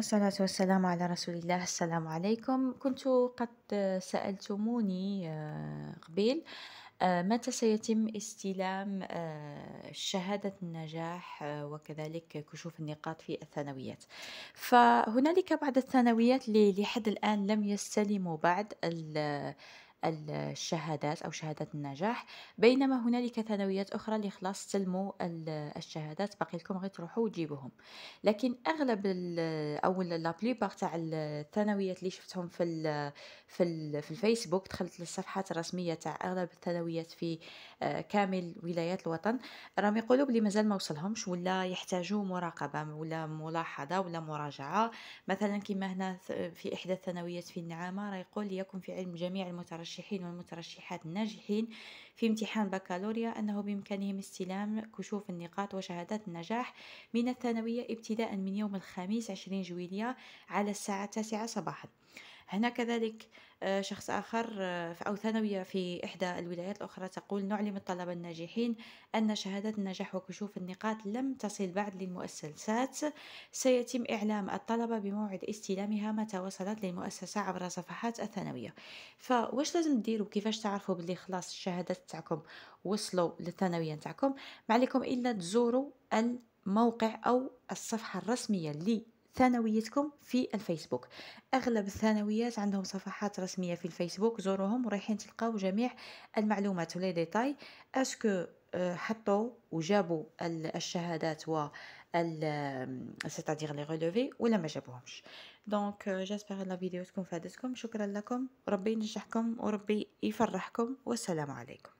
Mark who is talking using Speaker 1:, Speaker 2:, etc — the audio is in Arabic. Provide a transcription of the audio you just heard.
Speaker 1: والصلاة والسلام على رسول الله السلام عليكم كنت قد سألتموني آه، قبيل آه، متى سيتم استلام آه، شهادة النجاح وكذلك كشوف النقاط في الثانويات فهنالك بعض الثانويات لحد الآن لم يستلموا بعد الشهادات أو شهادات النجاح بينما هنالك ثانويات أخرى اللي خلاص سلموا الشهادات باقي لكم غير تروحوا وتجيبوهم لكن أغلب أو لابليبار تاع الثانويات اللي شفتهم في الـ في, الـ في الفيسبوك دخلت للصفحات الرسمية تاع أغلب الثانويات في آه، كامل ولايات الوطن راهم يقولوا بلي مازال ما وصلهمش ولا يحتاجوا مراقبة ولا ملاحظة ولا مراجعة مثلا كما هنا في إحدى الثانويات في النعامة راه يقول ليكم في علم جميع المترشحين المترشحين والمترشحات الناجحين في امتحان بكالوريا أنه بإمكانهم استلام كشوف النقاط وشهادات النجاح من الثانوية ابتداء من يوم الخميس 20 جويلية على الساعة 9 صباحا هنا كذلك آه، شخص آخر آه، أو ثانوية في إحدى الولايات الأخرى تقول نعلم الطلبة الناجحين أن شهادات النجاح وكشوف النقاط لم تصل بعد للمؤسسات سيتم إعلام الطلبة بموعد استلامها متى وصلت للمؤسسة عبر صفحات الثانوية فواش لازم تديروا كيفاش تعرفوا بلي خلاص الشهادات تاعكم وصلوا للثانوية تاعكم ما عليكم إلا تزوروا الموقع أو الصفحة الرسمية ثانويتكم في الفيسبوك اغلب الثانويات عندهم صفحات رسميه في الفيسبوك زوروهم ورايحين تلقاو جميع المعلومات ولي ديتاي اسكو آه، حطوا وجابوا الشهادات و سيتادير لي ريلوفي ولا ما جابوهمش دونك جيسبر لا فيديو تكون فادتكم شكرا لكم ربي ينجحكم وربي يفرحكم والسلام عليكم